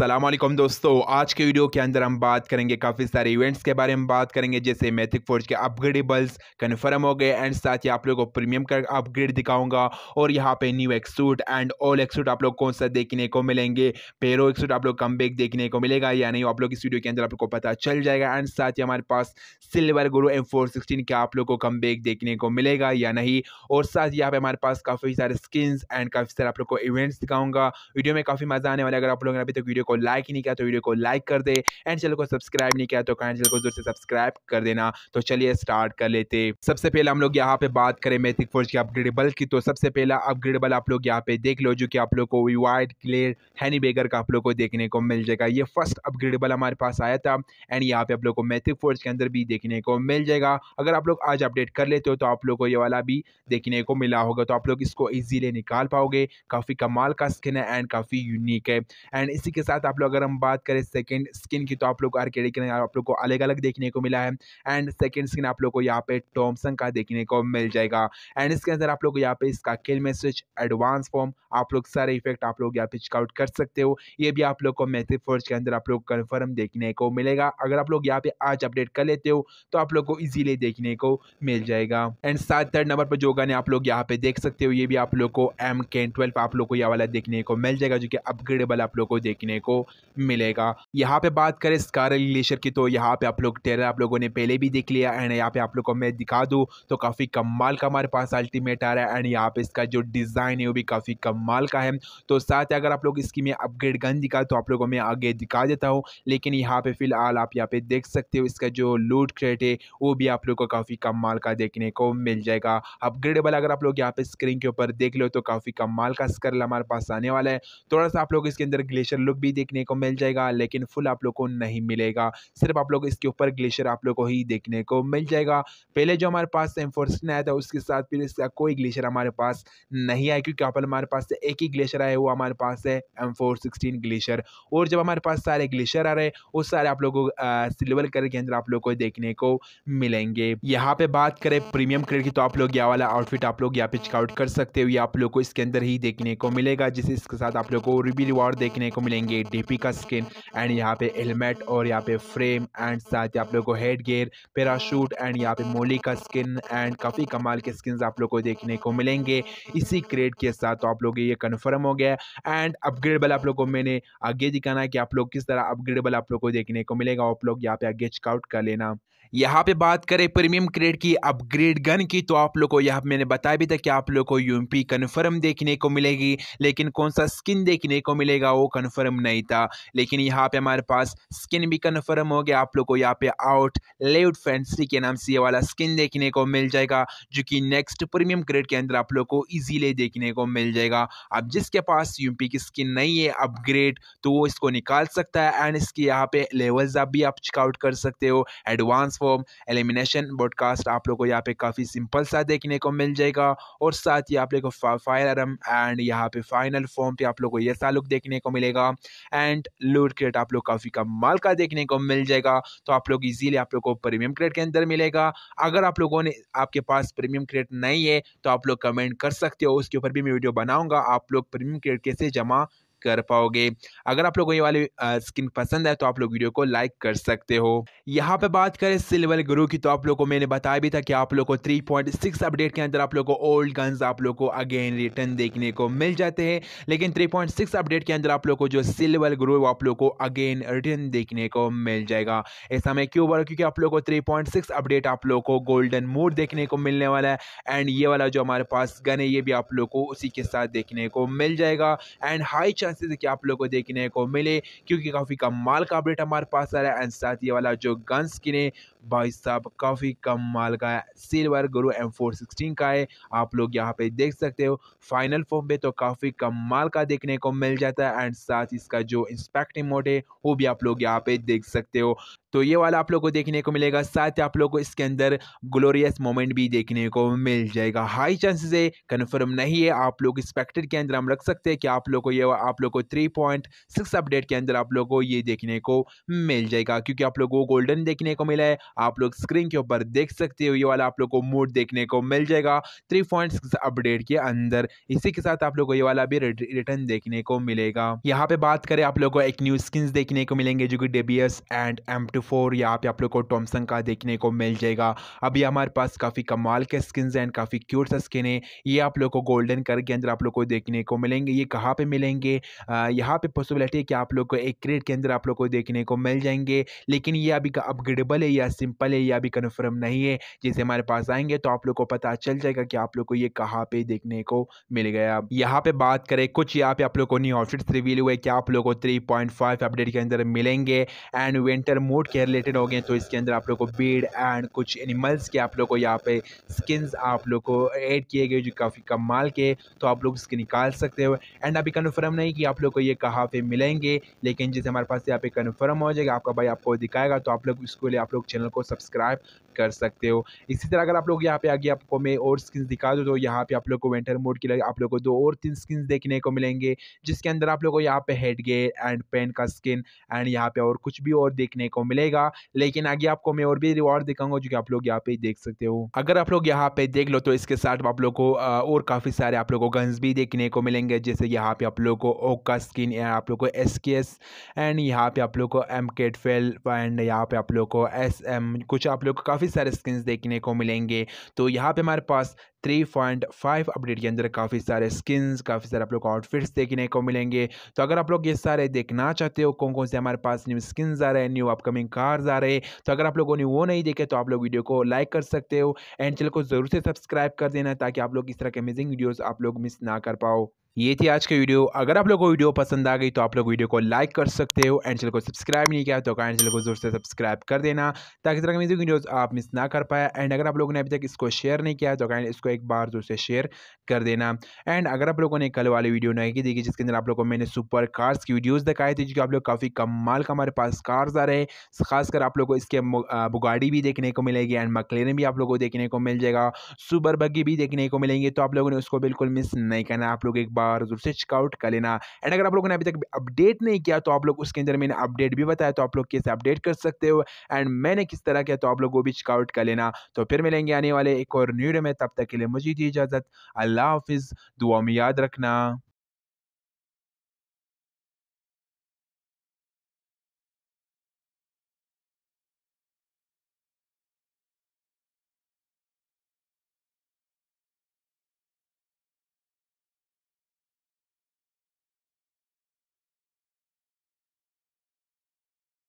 असलम दोस्तों आज के वीडियो के अंदर हम बात करेंगे काफ़ी सारे इवेंट्स के बारे में बात करेंगे जैसे मैथिक फोर्ज के अपग्रेडेबल्स कन्फर्म हो गए एंड साथ ही आप लोगों को प्रीमियम का अपग्रेड दिखाऊंगा और यहाँ पे न्यू एक्सूट एंड ओल एक्सूट आप लोग कौन सा देखने को मिलेंगे पेरो एक्सूट आप लोग कम देखने को मिलेगा या नहीं आप लोग इस वीडियो के अंदर आप को पता चल जाएगा एंड साथ ही हमारे पास silver guru M four sixteen के आप लोग को कम देखने को मिलेगा या नहीं और साथ यहाँ पे हमारे पास काफ़ी सारे स्किन्स एंड काफ़ी सारे आप लोग को इवेंट्स दिखाऊंगा वीडियो में काफ़ी मज़ा आने वाला अगर आप लोगों ने अभी तक वीडियो को को लाइक ही नहीं किया तो वीडियो को लाइक कर दे एंड चैनल को सब्सक्राइब नहीं किया तो करेंट चैनल को जोर से सब्सक्राइब कर देना तो चलिए स्टार्ट कर लेते सबसे पहले हम लोग यहाँ पे बात करें मैथिक फोर्स की अपग्रेडेबल की तो सबसे पहला अपग्रेडेबल आप लोग यहाँ पे देख लो जो कि आप लोग को वाइट क्लियर हैनी बेगर का आप लोग को देखने को मिल जाएगा ये फर्स्ट अपग्रेडेबल हमारे पास आया था एंड यहाँ पे आप लोग को मैथिक फोर्स के अंदर भी देखने को मिल जाएगा अगर आप लोग आज अपडेट कर लेते हो तो आप लोग को ये वाला भी देखने को मिला होगा तो आप लोग इसको ईजिली निकाल पाओगे काफ़ी कमाल का स्किन है एंड काफ़ी यूनिक है एंड इसी के साथ साथ आप लोग अगर हम बात करें सेकेंड स्किन की तो आप लोग आरके आर्केडिकन आप लोग को अलग अलग देखने को मिला है एंड सेकेंड स्किन आप लोग को यहाँ पे टॉमसन का देखने को मिल जाएगा एंड इसके अंदर आप लोग यहाँ पे इसका किल मैसेज एडवांस फॉर्म आप लोग सारे इफेक्ट आप लोग यहाँ पे चेकआउट कर सकते हो ये भी आप लोग को मैथिव फोर्स के अंदर आप लोग कन्फर्म देखने को मिलेगा अगर आप लोग यहाँ पे आज अपडेट कर लेते हो तो आप लोग को इजीली देखने को मिल जाएगा एंड सात थर्ड नंबर पर जो गाने आप लोग यहाँ पे देख सकते हो ये भी आप लोग को एम के ट्वेल्व आप लोग को यह वाला देखने को मिल जाएगा जो कि अपग्रेडेबल आप लोग को देखने को मिलेगा यहाँ पे बात करें स्कारल ग्लेशियर की तो यहाँ पे आप लोग टेरर आप लोगों ने पहले भी देख लिया एंड यहाँ पे आप लोग को मैं दिखा दूँ तो काफ़ी कमाल का हमारे पास अल्टीमेट आ रहा है एंड यहाँ पे इसका जो डिज़ाइन है वो भी काफ़ी कमाल का है तो साथ ही अगर आप लोग इसकी मैं अपग्रेड गन दिखा तो आप लोगों को मैं आगे दिखा देता हूँ लेकिन यहाँ पर फिलहाल आप यहाँ पे देख सकते हो इसका जो लूट क्रेट है वो भी आप लोग को काफ़ी कमाल का देखने को मिल जाएगा अपग्रेडेबल अगर आप लोग यहाँ पे स्क्रीन के ऊपर देख लो तो काफ़ी कमाल का स्करल हमारे पास आने वाला है थोड़ा सा आप लोग इसके अंदर ग्लेशियर लुक भी भी देखने को मिल जाएगा लेकिन फुल आप लोग को नहीं मिलेगा सिर्फ आप लोग इसके ऊपर ग्लेशियर आप लोग को ही देखने को मिल जाएगा पहले जो हमारे पास एम्फोर्सन आया था उसके साथ फिर इसका कोई ग्लेशियर हमारे पास नहीं आया क्योंकि आप हमारे पास एक ही ग्लेशियर आया वो हमारे पास है एम फोर सिक्सटीन ग्लेशियर और जब हमारे पास सारे ग्लेशियर आ रहे हैं वो सारे आप लोगों सिल्वर कलर के अंदर आप लोग को देखने को मिलेंगे यहाँ पे बात करें प्रीमियम कलर की तो आप लोग यह वाला आउटफिट आप लोग यहाँ पे चेकआउट कर सकते हो या आप लोग को इसके अंदर ही देखने को मिलेगा जिसे इसके साथ आप लोग को रिव्यू रिवार्ड देखने को मिलेंगे ये डीपी का स्किन एंड यहाँ पे हेलमेट और यहाँ पे फ्रेम एंड साथ ही आप लोग को हेड गेयर पैराशूट एंड यहाँ पे मोली का स्किन एंड काफ़ी कमाल के स्किन आप लोग को देखने को मिलेंगे इसी क्रेड के साथ तो आप लोग ये कन्फर्म हो गया एंड अपग्रेडेबल आप लोग को मैंने आगे दिखाना है कि आप लोग किस तरह अपग्रेडेबल आप लोग को देखने को मिलेगा आप लोग यहाँ पे आगे चेकआउट कर लेना यहाँ पे बात करें प्रीमियम क्रेड की अपग्रेड गन की तो आप लोग को यहाँ मैंने बताया भी था कि आप लोग को यूएमपी कन्फर्म देखने को मिलेगी लेकिन कौन सा स्किन देखने को मिलेगा वो कन्फर्म नहीं था लेकिन यहाँ पे हमारे पास स्किन भी कन्फर्म हो गया आप लोग को यहाँ पे आउट लेउट फैंसी के नाम से ये वाला स्किन देखने को मिल जाएगा जो कि नेक्स्ट प्रीमियम ग्रेड के अंदर आप लोग को ईजीली देखने को मिल जाएगा अब जिसके पास यूएमपी की स्किन नहीं है अपग्रेड तो वो इसको निकाल सकता है एंड इसके यहाँ पे लेवल्स आप भी आप चेकआउट कर सकते हो एडवांस फॉर्म एलिमिनेशन ब्रॉडकास्ट आप लोग को यहाँ पे काफ़ी सिंपल सा देखने को मिल जाएगा और साथ ही आप लोग को फायर आरम एंड यहाँ पे फाइनल फॉर्म पे आप लोग को ये सा लुक देखने को मिलेगा एंड लूड क्रेट आप लोग काफ़ी कम माल का देखने को मिल जाएगा तो आप लोग इजीली आप लोग को प्रीमियम क्रेट के अंदर मिलेगा अगर आप लोगों ने आपके पास प्रीमियम क्रेट नहीं है तो आप लोग कमेंट कर सकते हो उसके ऊपर भी मैं वीडियो बनाऊँगा आप लोग प्रीमियम क्रेट कैसे जमा कर पाओगे अगर आप लोगों को ये वाली स्किन पसंद है तो आप लोग वीडियो को लाइक कर सकते हो यहाँ पे बात करें सिल्वर गुरु की तो आप लोग को मैंने बताया भी था कि आप लोग को 3.6 अपडेट के अंदर आप लोग को ओल्ड गन्स आप लोग को अगेन रिटर्न देखने को मिल जाते हैं लेकिन 3.6 अपडेट के अंदर आप लोग को जो सिल्वर ग्रो आप लोग को अगेन रिटर्न देखने को मिल जाएगा ऐसा मैं क्यों बोला क्योंकि आप लोग को 3.6 अपडेट आप लोग को गोल्डन मोड देखने को मिलने वाला है एंड ये वाला जो हमारे पास गन है ये भी आप लोग को उसी के साथ देखने को मिल जाएगा एंड हाई चांस चांसेस है कि आप लोगों को देखने को मिले क्योंकि काफ़ी कम माल का अपडेट हमारे पास आ रहा है एंड साथ ही वाला जो गन स्किन है भाई साहब काफ़ी कम माल का है silver guru M four sixteen का है आप लोग यहाँ पे देख सकते हो फाइनल फॉर्म पे तो काफ़ी कम माल का देखने को मिल जाता है एंड साथ इसका जो इंस्पेक्ट मोड है वो भी आप लोग यहाँ पे देख सकते हो तो ये वाला आप लोग को देखने को मिलेगा साथ ही आप लोग को इसके अंदर ग्लोरियस मोमेंट भी देखने को मिल जाएगा हाई चांसेस है कन्फर्म नहीं है आप लोग स्पेक्टेड के अंदर हम रख सकते हैं कि आप लोग को ये आप लोग को थ्री पॉइंट सिक्स अपडेट के अंदर आप लोग को ये देखने को मिल जाएगा क्योंकि आप लोग को गोल्डन देखने को मिला है आप लोग स्क्रीन के ऊपर देख सकते हो ये वाला आप लोग को मूड देखने को मिल जाएगा थ्री पॉइंट सिक्स अपडेट के अंदर इसी के साथ आप लोग को ये वाला भी रिटर्न देखने को मिलेगा यहाँ पे बात करें आप लोग को एक न्यू स्किन देखने को मिलेंगे जो कि डेबियस एंड एम टू फोर यहाँ पे आप लोग को टॉमसंग का देखने को मिल जाएगा अभी हमारे पास काफ़ी कमाल के स्किन एंड काफ़ी क्यूट सा स्किन है ये आप लोग को गोल्डन कलर के अंदर आप लोग को देखने को मिलेंगे ये कहाँ पर मिलेंगे यहाँ पर पॉसिबिलिटी है कि आप लोग को एक क्रेट के अंदर आप लोग को देखने को मिल जाएंगे लेकिन ये अभी अपग्रेडेबल है या सिंपल है या अभी कन्फर्म नहीं है जैसे हमारे पास आएंगे तो आप लोग को पता चल जाएगा कि आप लोग को ये कहाँ पे देखने को मिल गया यहाँ पे बात करें कुछ यहाँ पे आप लोग को न्यू ऑफिट रिवील हुए कि आप लोग को थ्री अपडेट के अंदर मिलेंगे एंड विंटर मोड के रिलेटेड हो गए तो इसके अंदर आप लोग को बीड एंड कुछ एनिमल्स के आप लोग को यहाँ पे स्किन्स आप लोग को ऐड किए गए जो काफ़ी कम माल के तो आप लोग इसके निकाल सकते हो एंड अभी कन्फर्म नहीं कि आप लोग को ये कहाँ पे मिलेंगे लेकिन जैसे हमारे पास यहाँ पे कन्फर्म हो जाएगा आपका भाई आपको दिखाएगा तो आप लोग इसके लिए आप लोग चैनल को सब्सक्राइब कर सकते हो इसी तरह अगर आप लोग यहाँ पे आगे आपको मैं और स्किन्स दिखा दूँ तो यहाँ पे आप लोग को विंटर मोड की आप लोग को दो और तीन स्किन्स देखने को मिलेंगे जिसके अंदर आप लोग को यहाँ पे हेड गेयर एंड पेन का स्किन एंड यहाँ पे और कुछ भी और देखने को मिलेगा लेकिन आगे आपको मैं और भी रिवॉर्ड दिखाऊंगा जो कि आप लोग यहाँ पे देख सकते हो अगर आप लोग यहाँ पे देख लो तो इसके साथ आप लोग को और काफ़ी सारे आप लोग को गन्स भी देखने को मिलेंगे जैसे यहाँ पे आप लोग को ओक का स्किन आप लोग को एस के एस एंड यहाँ पे आप लोग को एम केट फेल एंड यहाँ पे आप लोग को एस एम कुछ आप लोग को काफ़ी काफ़ी सारे स्किन देखने को मिलेंगे तो यहाँ पे हमारे पास 3.5 अपडेट के अंदर काफ़ी सारे स्किन्स काफ़ी सारे आप लोग आउटफिट्स देखने को मिलेंगे तो अगर आप लोग ये सारे देखना चाहते हो कौन कौन से हमारे पास न्यू स्किन्स आ रहे हैं न्यू अपकमिंग कार्स आ रहे हैं तो अगर आप लोगों ने वो नहीं देखे तो आप लोग वीडियो को लाइक कर सकते हो एंड चैनल को ज़रूर से सब्सक्राइब कर देना ताकि आप लोग इस तरह के अमेजिंग वीडियोज़ आप लोग मिस ना कर पाओ ये थी आज की वीडियो अगर आप लोगों को वीडियो पसंद आ गई तो आप लोग वीडियो को लाइक कर सकते हो एंड चैनल को सब्सक्राइब नहीं किया तो कैंड चैनल को जोर से सब्सक्राइब कर देना ताकि तरह की म्यूजिक आप मिस ना कर पाए एंड अगर आप लोगों ने अभी तक इसको शेयर नहीं किया तो कैंड इसको एक बार जोर से शेयर कर देना एंड अगर आप लोगों ने कल वाली वीडियो नहीं की देखी जिसके अंदर आप लोग को मैंने सुपर कार्स की वीडियोज़ दिखाई थी जो आप लोग काफ़ी कम माल का हमारे पास कार्स आ रहे हैं खासकर आप लोग को इसके बुगाड़ी भी देखने को मिलेगी एंड मकलेन भी आप लोग को देखने को मिल जाएगा सुपर बग्गी भी देखने को मिलेंगे तो आप लोगों ने उसको बिल्कुल मिस नहीं करना आप लोग एक बार बार जरूर से चेकआउट कर लेना एंड अगर आप लोगों ने अभी तक अपडेट नहीं किया तो आप लोग उसके अंदर मैंने अपडेट भी बताया तो आप लोग कैसे अपडेट कर सकते हो एंड मैंने किस तरह किया तो आप लोग वो भी चेकआउट कर लेना तो फिर मिलेंगे आने वाले एक और न्यू में तब तक के लिए मुझे दी इजाज़त अल्लाह हाफिज़ दुआ में याद रखना